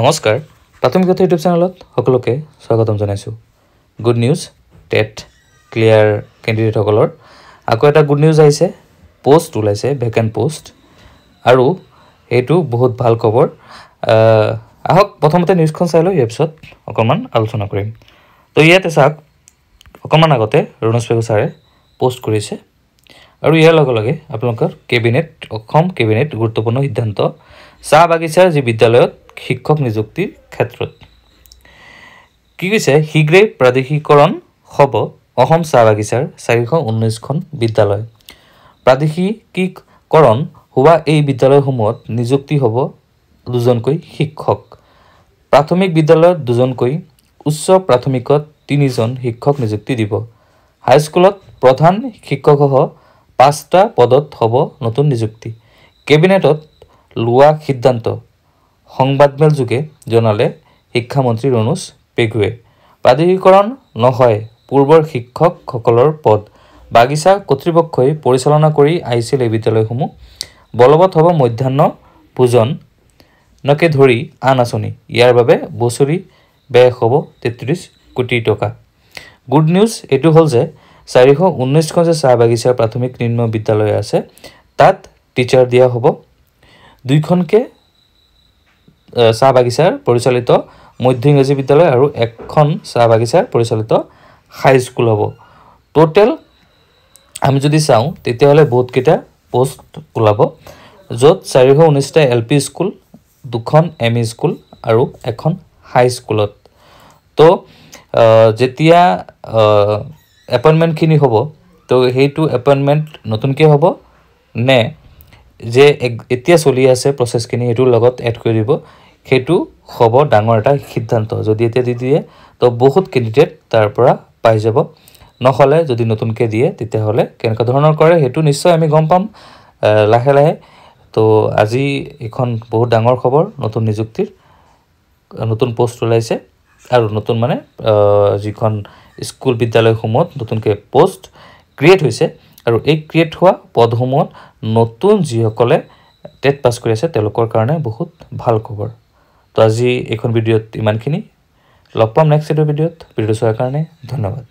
নমস্কাৰ প্ৰাথমিক কথা ইউটিউব চেনেলত সকলোকে স্বাগতম জনাইছোঁ গুড নিউজ টেট ক্লিয়াৰ কেণ্ডিডেটসকলৰ আকৌ এটা গুড নিউজ আহিছে প'ষ্ট ওলাইছে ভেকেণ্ট পষ্ট আৰু সেইটো বহুত ভাল খবৰ আহক প্ৰথমতে নিউজখন চাই লৈ ইয়াৰ অকণমান আলোচনা কৰিম তো ইয়াতে চাওক অকণমান আগতে ৰণোজ পেগু ছাৰে পষ্ট কৰিছে আৰু ইয়াৰ লগে লগে আপোনালোকৰ কেবিনেট অসম কেবিনেট গুৰুত্বপূৰ্ণ সিদ্ধান্ত চাহ বাগিচাৰ যি বিদ্যালয়ত শিক্ষক নিযুক্তিৰ ক্ষেত্ৰত কি কৈছে শীঘ্ৰেই প্ৰাদেশিকৰণ হ'ব অসম চাহ বাগিচাৰ চাৰিশ ঊনৈছখন বিদ্যালয় প্ৰাদেশিকীকৰণ হোৱা এই বিদ্যালয়সমূহত নিযুক্তি হ'ব দুজনকৈ শিক্ষক প্ৰাথমিক বিদ্যালয়ত দুজনকৈ উচ্চ প্ৰাথমিকত তিনিজন শিক্ষক নিযুক্তি দিব হাইস্কুলত প্ৰধান শিক্ষকসহ পাঁচটা পদত হ'ব নতুন নিযুক্তি কেবিনেটত লোৱা সিদ্ধান্ত যোগে জনালে শিক্ষামন্ত্ৰী ৰণোজ পেঘুৱে প্ৰাদেশিকৰণ নহয় পূৰ্বৰ শিক্ষকসকলৰ পদ বাগিচা কৰ্তৃপক্ষই পৰিচালনা কৰি আহিছিল এই বিদ্যালয়সমূহ বলবৎ হ'ব মধ্যাহ্ন ভোজনকে ধৰি আন আঁচনি ইয়াৰ বাবে বছৰি ব্যয় হ'ব তেত্ৰিছ কোটি টকা গুড নিউজ এইটো হ'ল যে চাৰিশ ঊনৈছখন যে চাহ বাগিচাৰ প্ৰাথমিক নিম্ন বিদ্যালয় আছে তাত টিচাৰ দিয়া হ'ব দুইখনকৈ চাহ বাগিচাৰ পৰিচালিত মধ্য ইংৰাজী বিদ্যালয় আৰু এখন চাহ বাগিচাৰ পৰিচালিত হাইস্কুল হ'ব টোটেল আমি যদি চাওঁ তেতিয়াহ'লে বহুতকেইটা পষ্ট ওলাব য'ত চাৰিশ ঊনৈছটা এল পি স্কুল দুখন এম ই e স্কুল আৰু এখন হাইস্কুলত তো যেতিয়া এপইণ্টমেণ্টখিনি হ'ব তো সেইটো এপইণ্টমেণ্ট নতুনকৈ হ'ব নে যে এতিয়া চলি আছে প্ৰচেছখিনি সেইটোৰ লগত এড কৰি দিব সেইটো হ'ব ডাঙৰ এটা সিদ্ধান্ত যদি এতিয়া দি দিয়ে তো বহুত কেণ্ডিডেট তাৰ পৰা পাই যাব নহ'লে যদি নতুনকৈ দিয়ে তেতিয়াহ'লে কেনেকুৱা ধৰণৰ কৰে সেইটো নিশ্চয় আমি গম পাম লাহে লাহে তো আজি এইখন বহুত ডাঙৰ খবৰ নতুন নিযুক্তিৰ নতুন পষ্ট ওলাইছে আৰু নতুন মানে যিখন স্কুল বিদ্যালয়সমূহত নতুনকৈ প'ষ্ট ক্ৰিয়েট হৈছে আৰু এই ক্ৰিয়েট হোৱা পদসমূহত নতুন যিসকলে টেট পাছ কৰি আছে তেওঁলোকৰ কাৰণে বহুত ভাল খবৰ তো আজি এইখন ভিডিঅ'ত ইমানখিনি লগ পাম নেক্সট এইটো ভিডিঅ'ত ভিডিঅ' চোৱাৰ কাৰণে ধন্যবাদ